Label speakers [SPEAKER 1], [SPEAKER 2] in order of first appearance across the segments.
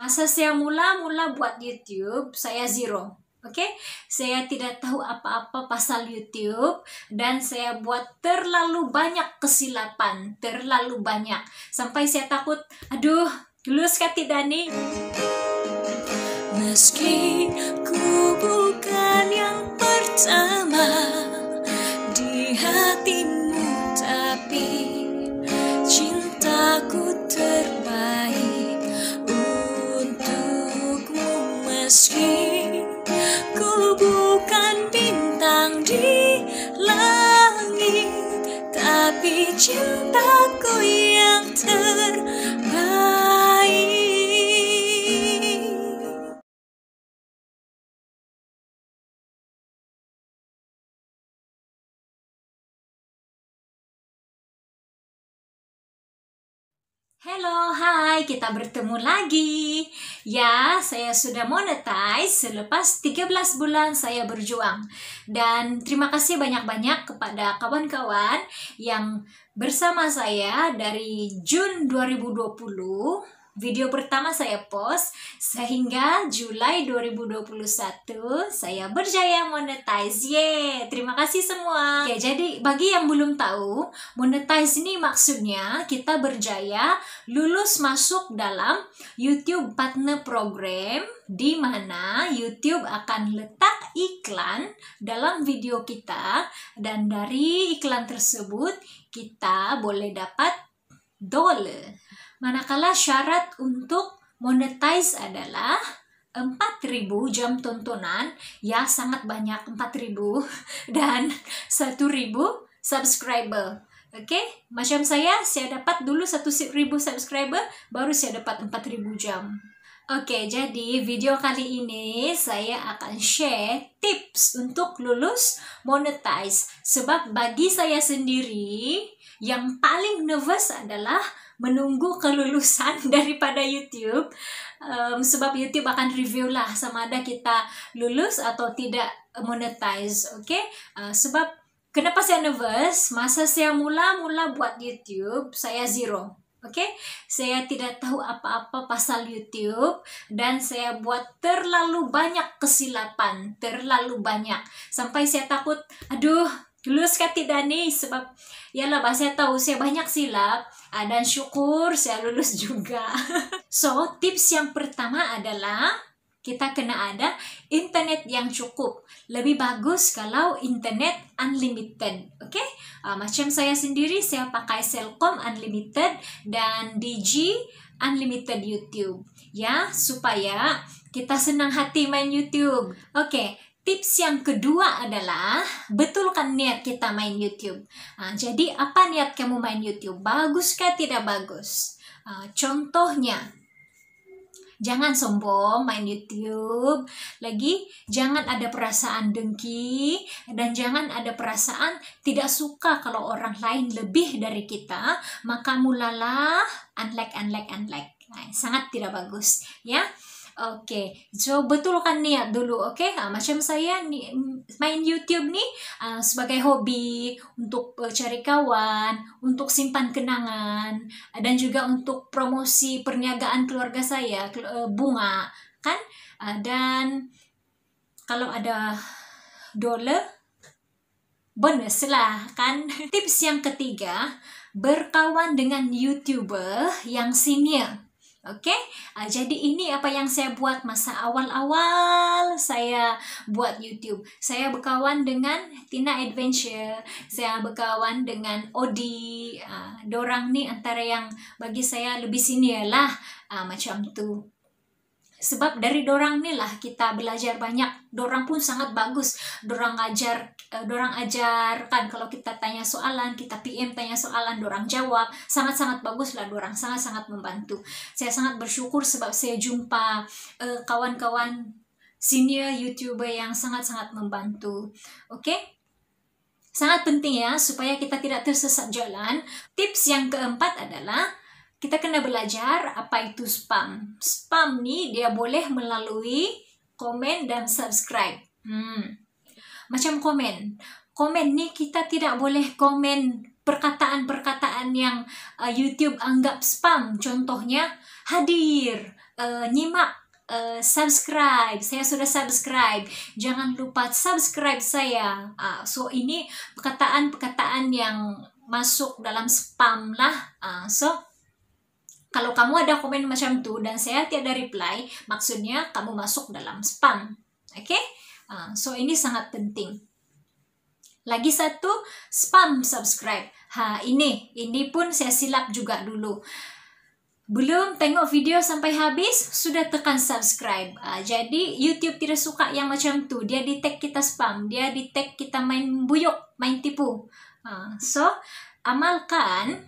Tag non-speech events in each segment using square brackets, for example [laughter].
[SPEAKER 1] Masa saya mula-mula buat YouTube, saya zero. Oke, okay? saya tidak tahu apa-apa pasal YouTube dan saya buat terlalu banyak kesilapan, terlalu banyak sampai saya takut, aduh, lulus kah tidak nih? Meski ku bukan yang pertama. meski ku bukan bintang di langit tapi cintaku ini Hello, hai, kita bertemu lagi. Ya, saya sudah monetize selepas 13 bulan saya berjuang. Dan terima kasih banyak-banyak kepada kawan-kawan yang bersama saya dari Jun 2020 video pertama saya post sehingga Julai 2021 saya berjaya monetize. Ye, terima kasih semua. Ya, jadi bagi yang belum tahu, monetize ini maksudnya kita berjaya lulus masuk dalam YouTube Partner Program di mana YouTube akan letak iklan dalam video kita dan dari iklan tersebut kita boleh dapat dollar Manakala syarat untuk monetize adalah 4000 jam tontonan ya sangat banyak 4000 [laughs] dan 1000 subscriber Oke, okay? macam saya, saya dapat dulu 1000 subscriber, baru saya dapat 4000 jam. Oke, jadi video kali ini saya akan share tips untuk lulus monetize. Sebab bagi saya sendiri, yang paling nervous adalah menunggu kelulusan [laughs] daripada YouTube. Um, sebab YouTube akan review lah sama ada kita lulus atau tidak monetize, oke? Okay? Uh, eh, sebab kenapa saya nervous? Masa saya mula-mula buat YouTube, saya zero Oke, okay? saya tidak tahu apa-apa pasal YouTube dan saya buat terlalu banyak kesilapan, terlalu banyak. Sampai saya takut, aduh, lulus kah tidak nih? Sebab, ya lah, saya tahu saya banyak silap ah, dan syukur saya lulus [laughs] juga. so, tips yang pertama adalah kita kena ada internet yang cukup. Lebih bagus kalau internet unlimited, oke? Okay? Uh, macam saya sendiri, saya pakai Selcom unlimited dan DG unlimited YouTube, ya, supaya kita senang hati main YouTube. Oke, okay. Tips yang kedua adalah betulkan niat kita main YouTube. Ah, jadi apa niat kamu main YouTube? Baguskah tidak bagus? Uh, contohnya, Jangan sombong main YouTube. Lagi jangan ada perasaan dengki dan jangan ada perasaan tidak suka kalau orang lain lebih dari kita, maka mulalah unlike unlike unlike. Nah, sangat tidak bagus ya. Oke, okay. so betulkan niat dulu, oke? Okay? Nah, macam saya main YouTube nih ah, uh, sebagai hobi untuk uh, cari kawan, untuk simpan kenangan, uh, dan juga untuk promosi perniagaan keluarga saya, uh, bunga, kan? Uh, dan kalau ada dolar, bonus lah, kan? [laughs] Tips yang ketiga, berkawan dengan YouTuber yang senior Okey? Uh, jadi ini apa yang saya buat masa awal-awal saya buat YouTube. Saya berkawan dengan Tina Adventure, saya berkawan dengan Odi. Ah, uh, dorang ni antara yang bagi saya lebih senior lah. Uh, macam tu. sebab dari dorang nih lah kita belajar banyak dorang pun sangat bagus dorang ajar eh, dorang dorang ajarkan kalau kita tanya soalan kita PM tanya soalan dorang jawab sangat-sangat bagus lah dorang sangat-sangat membantu saya sangat bersyukur sebab saya jumpa eh, kawan-kawan uh, senior youtuber yang sangat-sangat membantu oke okay? Sangat penting ya, supaya kita tidak tersesat jalan. Tips yang keempat adalah kita kena belajar apa itu spam. Spam ni dia boleh melalui komen dan subscribe. Hmm. Macam komen. Komen ni kita tidak boleh komen perkataan-perkataan yang uh, YouTube anggap spam. Contohnya hadir, uh, nyimak, uh, subscribe. Saya sudah subscribe. Jangan lupa subscribe saya. Uh, so ini perkataan-perkataan yang masuk dalam spam lah. Uh, so kalau kamu ada komen macam itu dan saya tiada reply, maksudnya kamu masuk dalam spam. Oke? Okay? Uh, so ini sangat penting. Lagi satu, spam subscribe. Ha, ini, ini pun saya silap juga dulu. Belum tengok video sampai habis, sudah tekan subscribe. Uh, jadi YouTube tidak suka yang macam tu. Dia detect kita spam, dia detect kita main buyuk, main tipu. Uh, so, amalkan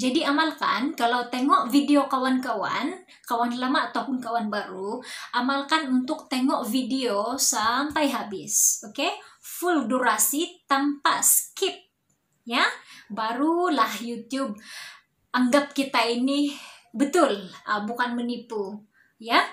[SPEAKER 1] jadi amalkan kalau tengok video kawan-kawan, kawan lama ataupun kawan baru, amalkan untuk tengok video sampai habis, oke? Okay? Full durasi tanpa skip, ya. Barulah YouTube anggap kita ini betul, ah, bukan menipu, ya.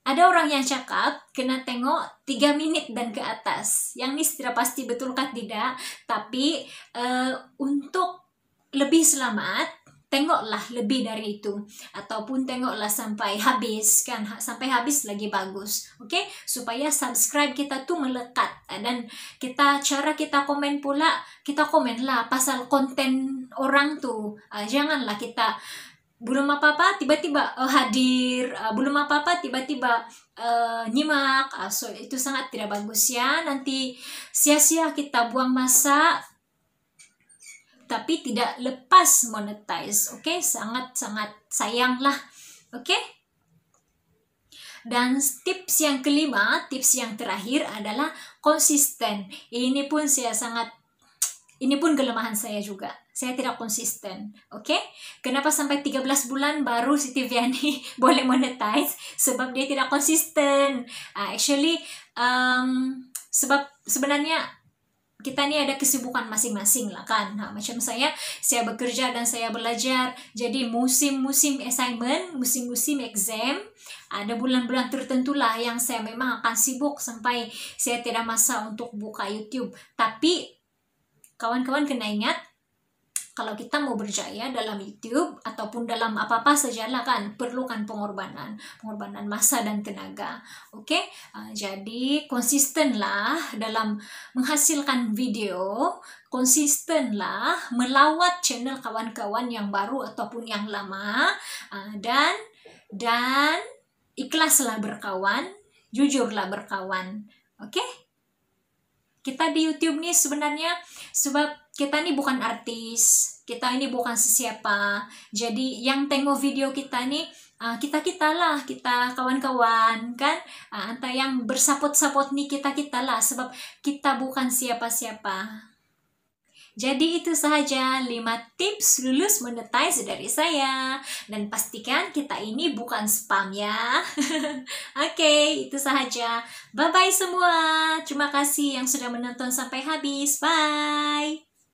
[SPEAKER 1] Ada orang yang cakap kena tengok 3 menit dan ke atas. Yang ini sudah pasti betulkah tidak? Tapi uh, untuk lebih selamat tengoklah lebih dari itu ataupun tengoklah sampai habis kan sampai habis lagi bagus oke supaya subscribe kita tuh melekat dan kita cara kita komen pula kita komen lah pasal konten orang tuh uh, janganlah kita belum apa-apa tiba-tiba uh, hadir uh, belum apa-apa tiba-tiba uh, nyimak uh, so itu sangat tidak bagus ya nanti sia-sia kita buang masa tapi tidak lepas monetize. Oke, okay? sangat-sangat sayanglah. Oke. Okay? Dan tips yang kelima, tips yang terakhir adalah konsisten. Ini pun saya sangat ini pun kelemahan saya juga. Saya tidak konsisten, oke? Okay? Kenapa sampai 13 bulan baru Siti Viani [laughs] boleh monetize? Sebab dia tidak konsisten. Uh, actually, um, sebab sebenarnya kita ini ada kesibukan masing-masing lah kan. Nah, macam saya, saya bekerja dan saya belajar. Jadi musim-musim assignment, musim-musim exam, ada bulan-bulan tertentu lah yang saya memang akan sibuk sampai saya tidak masa untuk buka YouTube. Tapi kawan-kawan kena ingat kalau kita mau berjaya dalam YouTube ataupun dalam apa-apa sajalah kan perlukan pengorbanan, pengorbanan masa dan tenaga. Oke, okay? uh, jadi konsistenlah dalam menghasilkan video, konsistenlah melawat channel kawan-kawan yang baru ataupun yang lama uh, dan dan ikhlaslah berkawan, jujurlah berkawan. Oke? Okay? Kita di YouTube nih sebenarnya sebab kita ini bukan artis, kita ini bukan sesiapa. Jadi yang tengok video kita nih uh, ah, kita kitalah kita kawan-kawan kan uh, yang bersapot-sapot nih kita kitalah sebab kita bukan siapa-siapa. Jadi itu sahaja 5 tips lulus monetize dari saya. Dan pastikan kita ini bukan spam ya. [laughs] Oke, okay, itu sahaja Bye-bye semua. Terima kasih yang sudah menonton sampai habis. Bye.